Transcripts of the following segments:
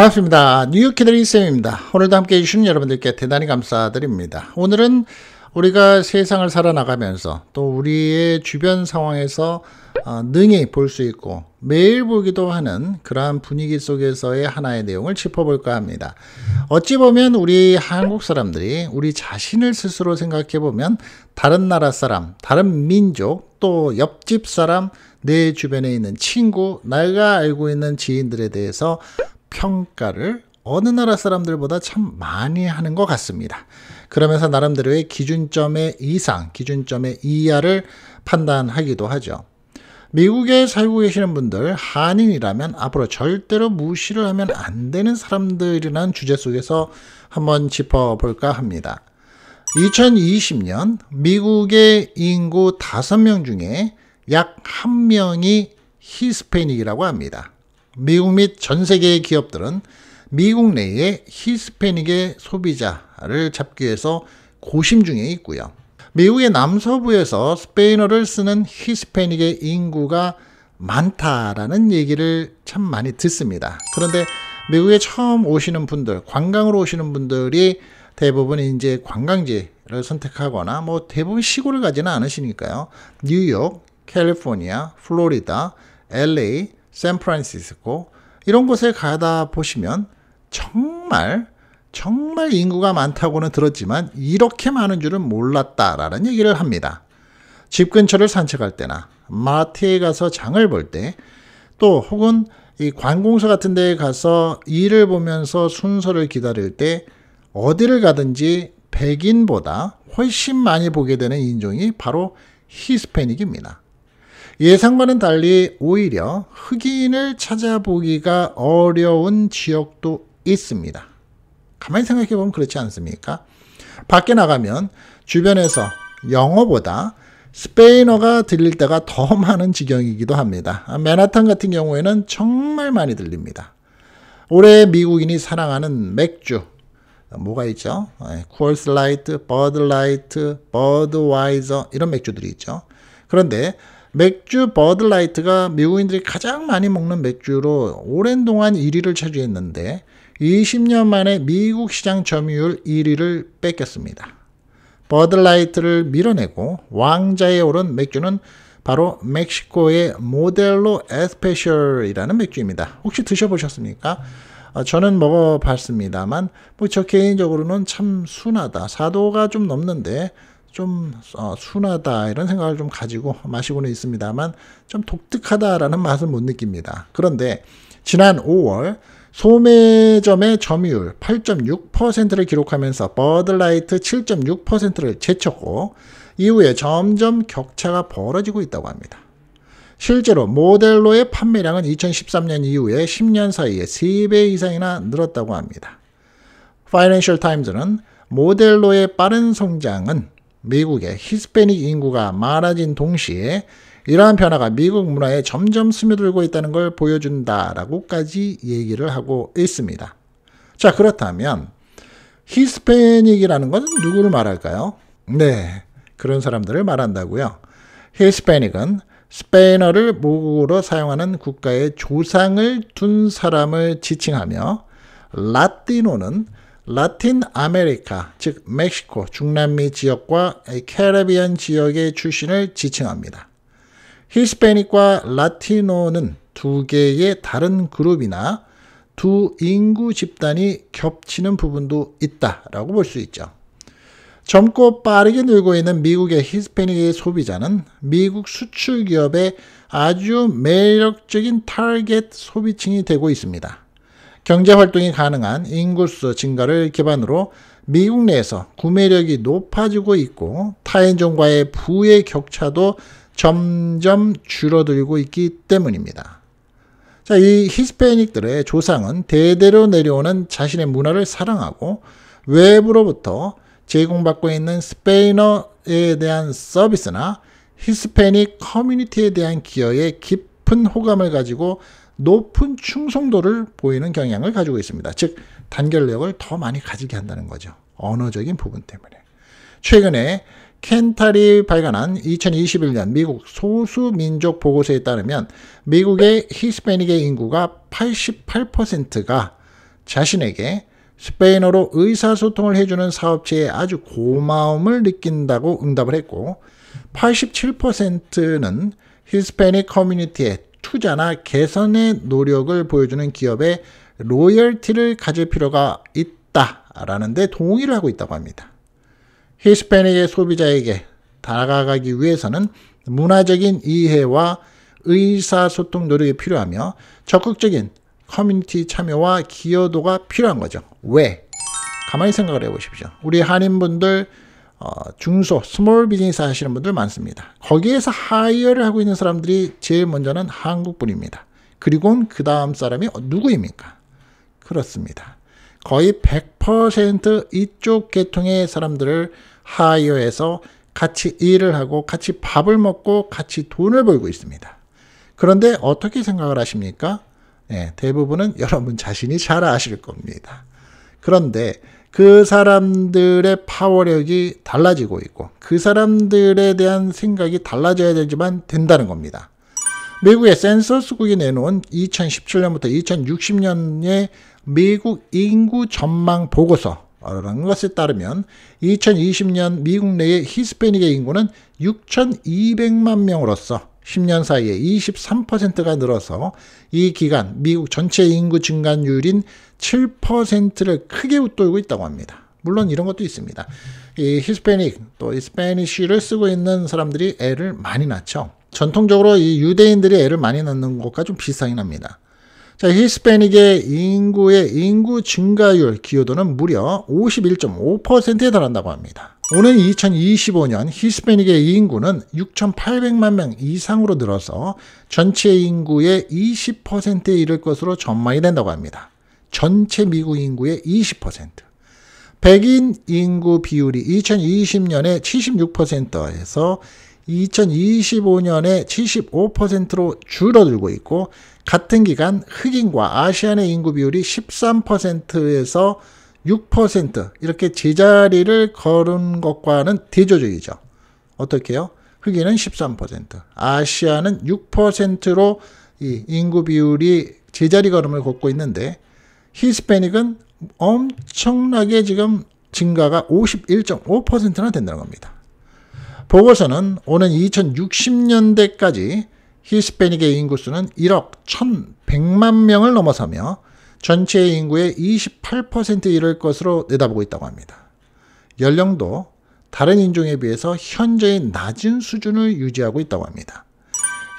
반갑습니다. 뉴욕 키드리 쌤입니다. 오늘도 함께 해주신 여러분들께 대단히 감사드립니다. 오늘은 우리가 세상을 살아나가면서 또 우리의 주변 상황에서 어, 능히 볼 수 있고 매일 보기도 하는 그러한 분위기 속에서의 하나의 내용을 짚어볼까 합니다. 어찌 보면 우리 한국 사람들이 우리 자신을 스스로 생각해 보면 다른 나라 사람, 다른 민족, 또 옆집 사람, 내 주변에 있는 친구, 내가 알고 있는 지인들에 대해서 평가를 어느 나라 사람들보다 참 많이 하는 것 같습니다. 그러면서 나름대로의 기준점의 이상, 기준점의 이하를 판단하기도 하죠. 미국에 살고 계시는 분들, 한인이라면 앞으로 절대로 무시를 하면 안 되는 사람들이라는 주제 속에서 한번 짚어볼까 합니다. 2020년 미국의 인구 5명 중에 약 1명이 히스패닉이라고 합니다. 미국 및 전 세계의 기업들은 미국 내에 히스패닉의 소비자를 잡기 위해서 고심 중에 있고요. 미국의 남서부에서 스페인어를 쓰는 히스패닉의 인구가 많다라는 얘기를 참 많이 듣습니다. 그런데 미국에 처음 오시는 분들, 관광으로 오시는 분들이 대부분 이제 관광지를 선택하거나 뭐 대부분 시골을 가지는 않으시니까요. 뉴욕, 캘리포니아, 플로리다, LA, 샌프란시스코 이런 곳에 가다 보시면 정말 정말 인구가 많다고는 들었지만 이렇게 많은 줄은 몰랐다라는 얘기를 합니다. 집 근처를 산책할 때나 마트에 가서 장을 볼 때 또 혹은 이 관공서 같은 데에 가서 일을 보면서 순서를 기다릴 때 어디를 가든지 백인보다 훨씬 많이 보게 되는 인종이 바로 히스패닉입니다. 예상과는 달리 오히려 흑인을 찾아보기가 어려운 지역도 있습니다. 가만히 생각해 보면 그렇지 않습니까? 밖에 나가면 주변에서 영어보다 스페인어가 들릴 때가 더 많은 지경이기도 합니다. 맨하탄 같은 경우에는 정말 많이 들립니다. 올해 미국인이 사랑하는 맥주 뭐가 있죠? 쿠얼스라이트, 버드라이트, 버드와이저 이런 맥주들이 있죠. 그런데 맥주 버드라이트가 미국인들이 가장 많이 먹는 맥주로 오랜 동안 1위를 차지했는데 20년 만에 미국 시장 점유율 1위를 뺏겼습니다. 버드라이트를 밀어내고 왕자에 오른 맥주는 바로 멕시코의 모델로 에스페셜이라는 맥주입니다. 혹시 드셔보셨습니까? 어, 저는 먹어봤습니다만 뭐 저 개인적으로는 참 순하다. 사도가 좀 넘는데 좀 어, 순하다 이런 생각을 좀 가지고 마시고는 있습니다만 좀 독특하다라는 맛을 못 느낍니다. 그런데 지난 5월 소매점의 점유율 8.6%를 기록하면서 버들라이트 7.6%를 제쳤고 이후에 점점 격차가 벌어지고 있다고 합니다. 실제로 모델로의 판매량은 2013년 이후에 10년 사이에 3배 이상이나 늘었다고 합니다. 파이낸셜 타임즈는 모델로의 빠른 성장은 미국의 히스패닉 인구가 많아진 동시에 이러한 변화가 미국 문화에 점점 스며들고 있다는 걸 보여준다라고까지 얘기를 하고 있습니다. 자, 그렇다면 히스패닉이라는 것은 누구를 말할까요? 네, 그런 사람들을 말한다고요. 히스패닉은 스페인어를 모국어로 사용하는 국가의 조상을 둔 사람을 지칭하며 라티노는 라틴 아메리카, 즉 멕시코, 중남미 지역과 캐리비안 지역의 출신을 지칭합니다. 히스패닉과 라티노는 두 개의 다른 그룹이나 두 인구 집단이 겹치는 부분도 있다라고 볼 수 있죠. 젊고 빠르게 늘고 있는 미국의 히스패닉의 소비자는 미국 수출 기업의 아주 매력적인 타겟 소비층이 되고 있습니다. 경제활동이 가능한 인구수 증가를 기반으로 미국 내에서 구매력이 높아지고 있고 타인종과의 부의 격차도 점점 줄어들고 있기 때문입니다. 자, 이 히스패닉들의 조상은 대대로 내려오는 자신의 문화를 사랑하고 외부로부터 제공받고 있는 스페인어에 대한 서비스나 히스패닉 커뮤니티에 대한 기여에 깊은 호감을 가지고 높은 충성도를 보이는 경향을 가지고 있습니다. 즉 단결력을 더 많이 가지게 한다는 거죠. 언어적인 부분 때문에. 최근에 켄탈이 발간한 2021년 미국 소수민족 보고서에 따르면 미국의 히스패닉의 인구가 88%가 자신에게 스페인어로 의사소통을 해주는 사업체에 아주 고마움을 느낀다고 응답을 했고 87%는 히스패닉 커뮤니티에 투자나 개선의 노력을 보여주는 기업에 로열티를 가질 필요가 있다라는 데 동의를 하고 있다고 합니다. 히스패닉의 소비자에게 다가가기 위해서는 문화적인 이해와 의사소통 노력이 필요하며 적극적인 커뮤니티 참여와 기여도가 필요한 거죠. 왜? 가만히 생각을 해보십시오. 우리 한인분들 어, 중소, 스몰 비즈니스 하시는 분들 많습니다. 거기에서 하이어를 하고 있는 사람들이 제일 먼저는 한국분입니다. 그리고 그 다음 사람이 누구입니까? 그렇습니다. 거의 100% 이쪽 계통의 사람들을 하이어에서 같이 일을 하고 같이 밥을 먹고 같이 돈을 벌고 있습니다. 그런데 어떻게 생각을 하십니까? 네, 대부분은 여러분 자신이 잘 아실 겁니다. 그런데 그 사람들의 파워력이 달라지고 있고 그 사람들에 대한 생각이 달라져야 되지만 된다는 겁니다. 미국의 센서스국이 내놓은 2017년부터 2060년의 미국 인구 전망 보고서 라는 것에 따르면 2020년 미국 내의 히스패닉의 인구는 6,200만 명으로서 10년 사이에 23%가 늘어서 이 기간 미국 전체 인구 증가율인 7%를 크게 웃돌고 있다고 합니다. 물론 이런 것도 있습니다. 이 히스패닉 또 히스패니쉬를 쓰고 있는 사람들이 애를 많이 낳죠. 전통적으로 이 유대인들이 애를 많이 낳는 것과 좀 비슷하긴 합니다. 자, 히스패닉의 인구의 인구 증가율 기여도는 무려 51.5%에 달한다고 합니다. 오는 2025년 히스패닉의 인구는 6,800만 명 이상으로 늘어서 전체 인구의 20%에 이를 것으로 전망이 된다고 합니다. 전체 미국 인구의 20%. 백인 인구 비율이 2020년에 76%에서 2025년에 75%로 줄어들고 있고 같은 기간 흑인과 아시안의 인구 비율이 13%에서 6% 이렇게 제자리를 걸은 것과는 대조적이죠. 어떻게요? 흑인은 13%, 아시아는 6%로 이 인구 비율이 제자리 걸음을 걷고 있는데 히스패닉은 엄청나게 지금 증가가 51.5%나 된다는 겁니다. 보고서는 오는 2060년대까지 히스패닉의 인구수는 1억 1100만 명을 넘어서며 전체 인구의 28%에 이를 것으로 내다보고 있다고 합니다. 연령도 다른 인종에 비해서 현재의 낮은 수준을 유지하고 있다고 합니다.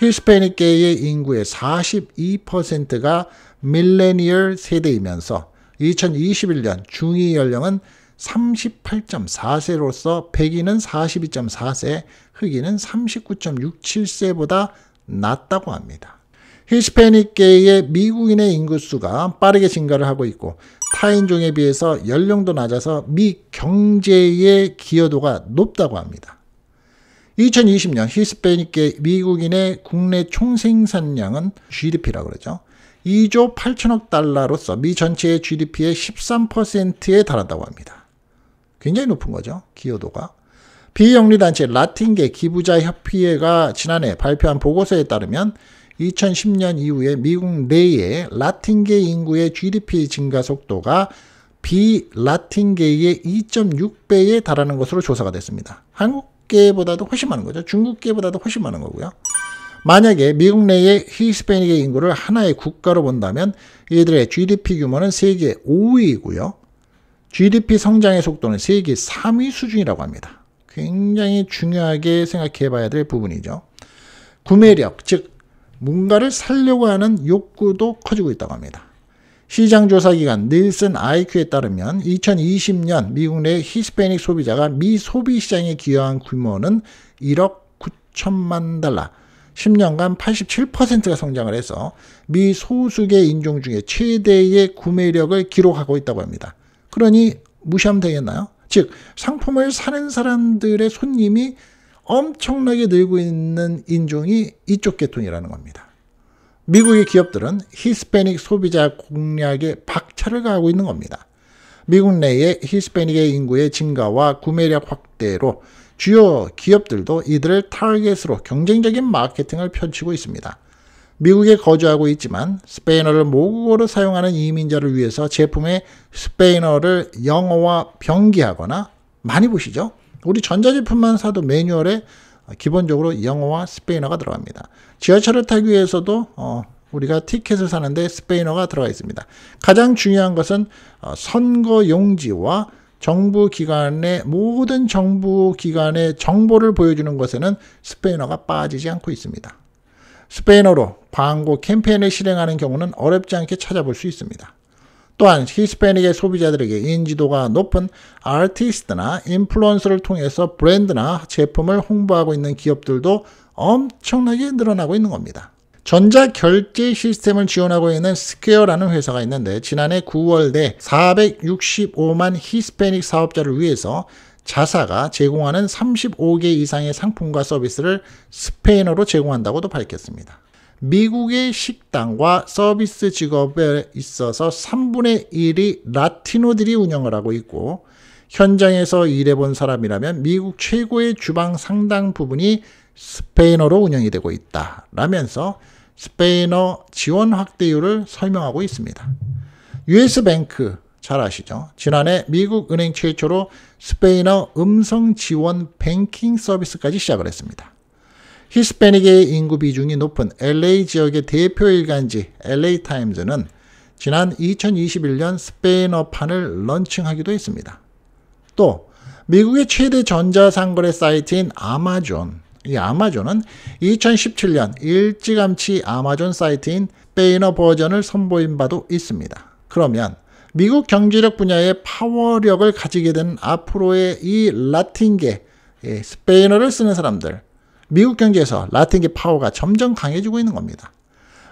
히스패닉계의 인구의 42%가 밀레니얼 세대이면서 2021년 중위 연령은 38.4세로서 백인은 42.4세, 흑인은 39.67세보다 낮다고 합니다. 히스패닉계의 미국인의 인구수가 빠르게 증가를 하고 있고 타인종에 비해서 연령도 낮아서 미 경제의 기여도가 높다고 합니다. 2020년 히스패닉계 미국인의 국내 총생산량은 GDP라고 그러죠. 2조 8천억 달러로서 미 전체의 GDP의 13%에 달한다고 합니다. 굉장히 높은 거죠. 기여도가. 비영리단체 라틴계 기부자 협의회가 지난해 발표한 보고서에 따르면 2010년 이후에 미국 내에 라틴계 인구의 GDP 증가 속도가 비라틴계의 2.6배에 달하는 것으로 조사가 됐습니다. 한국계보다도 훨씬 많은 거죠. 중국계보다도 훨씬 많은 거고요. 만약에 미국 내의 히스패닉의 인구를 하나의 국가로 본다면 이들의 GDP 규모는 세계 5위이고요. GDP 성장의 속도는 세계 3위 수준이라고 합니다. 굉장히 중요하게 생각해 봐야 될 부분이죠. 구매력, 즉 뭔가를 살려고 하는 욕구도 커지고 있다고 합니다. 시장조사기관 닐슨 아이큐에 따르면 2020년 미국 내 히스패닉 소비자가 미 소비시장에 기여한 규모는 1억 9천만 달러, 10년간 87%가 성장을 해서 미 소수계 인종 중에 최대의 구매력을 기록하고 있다고 합니다. 그러니 무시하면 되겠나요? 즉, 상품을 사는 사람들의 손님이 엄청나게 늘고 있는 인종이 이쪽 계통이라는 겁니다. 미국의 기업들은 히스패닉 소비자 공략에 박차를 가하고 있는 겁니다. 미국 내에 히스패닉의 인구의 증가와 구매력 확대로 주요 기업들도 이들을 타겟으로 경쟁적인 마케팅을 펼치고 있습니다. 미국에 거주하고 있지만 스페인어를 모국어로 사용하는 이민자를 위해서 제품의 스페인어를 영어와 병기하거나 많이 보시죠? 우리 전자제품만 사도 매뉴얼에 기본적으로 영어와 스페인어가 들어갑니다. 지하철을 타기 위해서도 어, 우리가 티켓을 사는데 스페인어가 들어가 있습니다. 가장 중요한 것은 어, 선거용지와 정부 기관의 모든 정부 기관의 정보를 보여주는 것에는 스페인어가 빠지지 않고 있습니다. 스페인어로 광고 캠페인을 실행하는 경우는 어렵지 않게 찾아볼 수 있습니다. 또한 히스패닉의 소비자들에게 인지도가 높은 아티스트나 인플루언서를 통해서 브랜드나 제품을 홍보하고 있는 기업들도 엄청나게 늘어나고 있는 겁니다. 전자 결제 시스템을 지원하고 있는 스퀘어라는 회사가 있는데 지난해 9월에 465만 히스패닉 사업자를 위해서 자사가 제공하는 35개 이상의 상품과 서비스를 스페인어로 제공한다고도 밝혔습니다. 미국의 식당과 서비스 직업에 있어서 3분의 1이 라티노들이 운영을 하고 있고 현장에서 일해본 사람이라면 미국 최고의 주방 상당 부분이 스페인어로 운영이 되고 있다. 라면서 스페인어 지원 확대율을 설명하고 있습니다. US뱅크 잘 아시죠? 지난해 미국 은행 최초로 스페인어 음성 지원 뱅킹 서비스까지 시작을 했습니다. 히스패닉의 인구 비중이 높은 LA 지역의 대표 일간지 LA 타임즈는 지난 2021년 스페인어판을 런칭하기도 했습니다. 또 미국의 최대 전자상거래 사이트인 아마존 이 아마존은 2017년 일찌감치 아마존 사이트인 스페인어 버전을 선보인 바도 있습니다. 그러면 미국 경제력 분야의 파워력을 가지게 된 앞으로의 이 라틴계 예, 스페인어를 쓰는 사람들 미국 경제에서 라틴계 파워가 점점 강해지고 있는 겁니다.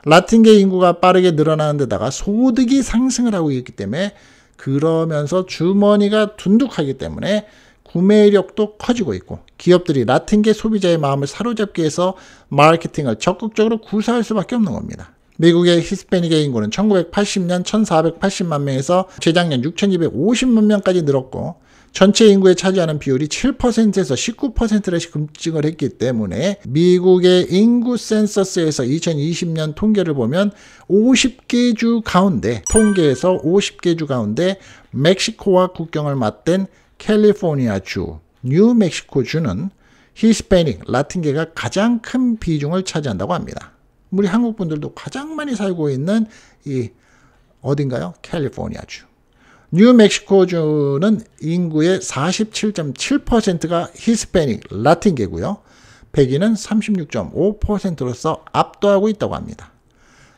라틴계 인구가 빠르게 늘어나는 데다가 소득이 상승을 하고 있기 때문에 그러면서 주머니가 둔둑하기 때문에 구매력도 커지고 있고 기업들이 라틴계 소비자의 마음을 사로잡기 위해서 마케팅을 적극적으로 구사할 수밖에 없는 겁니다. 미국의 히스패닉의 인구는 1980년 1480만 명에서 재작년 6250만 명까지 늘었고 전체 인구에 차지하는 비율이 7%에서 19%를 급증을 했기 때문에 미국의 인구 센서스에서 2020년 통계를 보면 50개 주 가운데 통계에서 50개 주 가운데 멕시코와 국경을 맞댄 캘리포니아 주, 뉴멕시코 주는 히스패닉, 라틴계가 가장 큰 비중을 차지한다고 합니다. 우리 한국 분들도 가장 많이 살고 있는 이 어딘가요? 캘리포니아 주. 뉴멕시코주는 인구의 47.7%가 히스패닉, 라틴계고요. 백인은 36.5%로서 압도하고 있다고 합니다.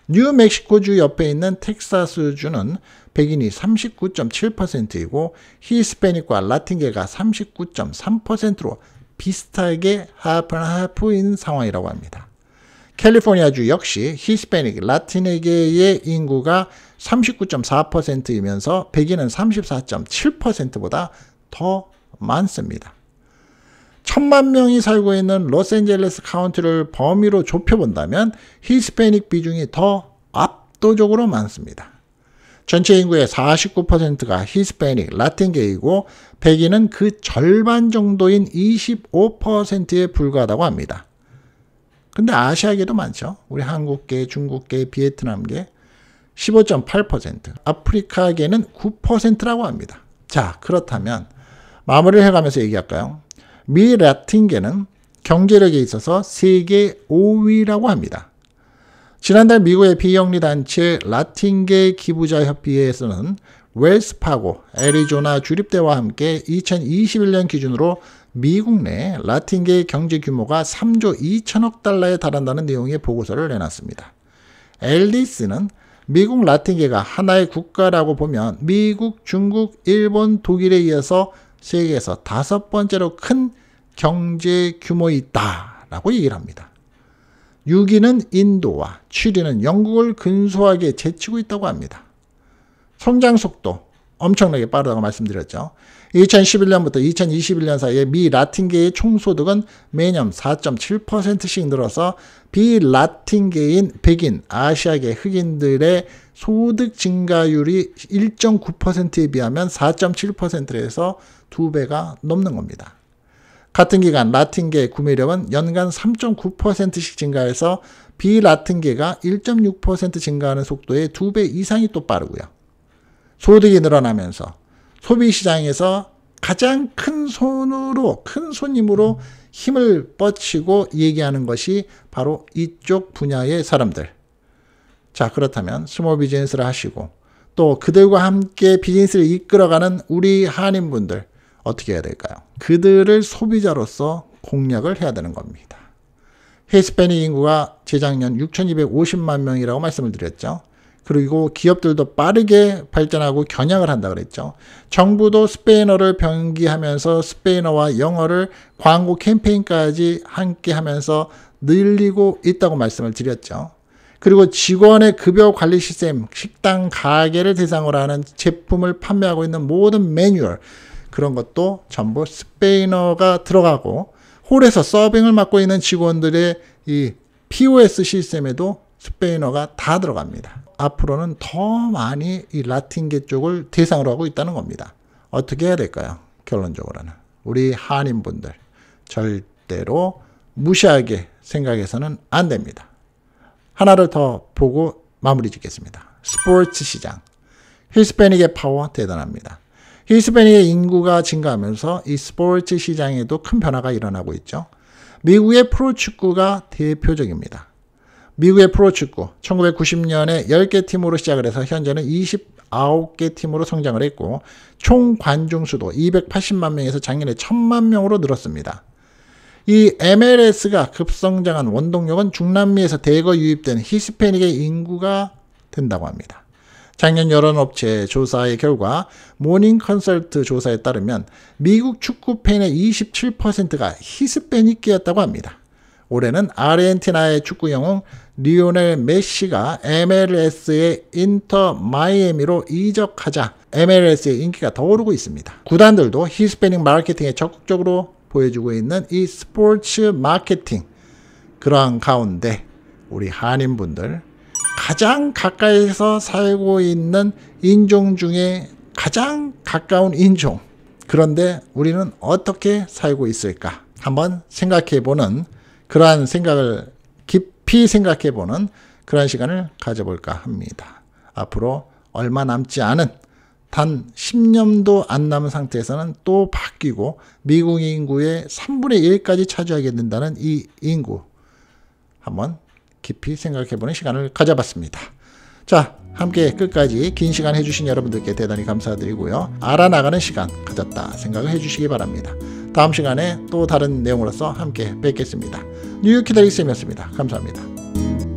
뉴멕시코주 옆에 있는 텍사스주는 백인이 39.7%이고 히스패닉과 라틴계가 39.3%로 비슷하게 하프나 하프인 상황이라고 합니다. 캘리포니아주 역시 히스패닉 라틴에게의 인구가 39.4%이면서 백인은 34.7%보다 더 많습니다. 천만 명이 살고 있는 로스앤젤레스 카운티를 범위로 좁혀본다면 히스패닉 비중이 더 압도적으로 많습니다. 전체 인구의 49%가 히스패닉, 라틴계이고 백인은 그 절반 정도인 25%에 불과하다고 합니다. 근데 아시아계도 많죠. 우리 한국계, 중국계, 비에트남계 15.8%, 아프리카계는 9%라고 합니다. 자, 그렇다면 마무리를 해가면서 얘기할까요? 미 라틴계는 경제력에 있어서 세계 5위라고 합니다. 지난달 미국의 비영리단체 라틴계 기부자협의회에서는 웰스파고, 애리조나 주립대와 함께 2021년 기준으로 미국 내 라틴계의 경제 규모가 3조 2천억 달러에 달한다는 내용의 보고서를 내놨습니다. 앨리스는 미국 라틴계가 하나의 국가라고 보면 미국, 중국, 일본, 독일에 이어서 세계에서 다섯 번째로 큰 경제 규모이다 라고 얘기를 합니다. 6위는 인도와 7위는 영국을 근소하게 제치고 있다고 합니다. 성장 속도 엄청나게 빠르다고 말씀드렸죠. 2011년부터 2021년 사이에 미 라틴계의 총소득은 매년 4.7%씩 늘어서 비라틴계인 백인, 아시아계 흑인들의 소득 증가율이 1.9%에 비하면 4.7%에서 두배가 넘는 겁니다. 같은 기간 라틴계 의 구매력은 연간 3.9%씩 증가해서 비라틴계가 1.6% 증가하는 속도의 두 배 이상이 또 빠르고요. 소득이 늘어나면서 소비 시장에서 가장 큰 손으로 큰 손님으로 힘을 뻗치고 얘기하는 것이 바로 이쪽 분야의 사람들. 자, 그렇다면 스몰 비즈니스를 하시고 또 그들과 함께 비즈니스를 이끌어가는 우리 한인분들 어떻게 해야 될까요? 그들을 소비자로서 공략을 해야 되는 겁니다. 히스패닉 인구가 재작년 6,250만 명이라고 말씀을 드렸죠. 그리고 기업들도 빠르게 발전하고 겨냥을 한다 그랬죠. 정부도 스페인어를 변기하면서 스페인어와 영어를 광고 캠페인까지 함께 하면서 늘리고 있다고 말씀을 드렸죠. 그리고 직원의 급여 관리 시스템, 식당 가게를 대상으로 하는 제품을 판매하고 있는 모든 매뉴얼 그런 것도 전부 스페인어가 들어가고 홀에서 서빙을 맡고 있는 직원들의 이 POS 시스템에도 스페인어가 다 들어갑니다. 앞으로는 더 많이 이 라틴계 쪽을 대상으로 하고 있다는 겁니다. 어떻게 해야 될까요? 결론적으로는. 우리 한인분들 절대로 무시하게 생각해서는 안 됩니다. 하나를 더 보고 마무리 짓겠습니다. 스포츠 시장. 히스패닉의 파워 대단합니다. 히스패닉의 인구가 증가하면서 이 스포츠 시장에도 큰 변화가 일어나고 있죠. 미국의 프로축구가 대표적입니다. 미국의 프로축구 1990년에 10개 팀으로 시작을 해서 현재는 29개 팀으로 성장을 했고 총 관중 수도 280만 명에서 작년에 1000만 명으로 늘었습니다. 이 MLS가 급성장한 원동력은 중남미에서 대거 유입된 히스패닉의 인구가 된다고 합니다. 작년 여론업체 조사의 결과 모닝 컨설트 조사에 따르면 미국 축구 팬의 27%가 히스패닉계였다고 합니다. 올해는 아르헨티나의 축구 영웅 리오넬 메시가 MLS의 인터 마이애미로 이적하자 MLS의 인기가 더 오르고 있습니다. 구단들도 히스패닉 마케팅에 적극적으로 보여주고 있는 이 스포츠 마케팅 그러한 가운데 우리 한인분들 가장 가까이서 살고 있는 인종 중에 가장 가까운 인종 그런데 우리는 어떻게 살고 있을까 한번 생각해보는 그러한 생각을 깊이 생각해 보는 그런 시간을 가져볼까 합니다. 앞으로 얼마 남지 않은 단 10년도 안 남은 상태에서는 또 바뀌고 미국 인구의 3분의 1까지 차지하게 된다는 이 인구 한번 깊이 생각해보는 시간을 가져봤습니다. 자 함께 끝까지 긴 시간 해주신 여러분들께 대단히 감사드리고요. 알아나가는 시간 가졌다 생각을 해주시기 바랍니다. 다음 시간에 또 다른 내용으로서 함께 뵙겠습니다. 뉴욕 키다리쌤이었습니다. 감사합니다.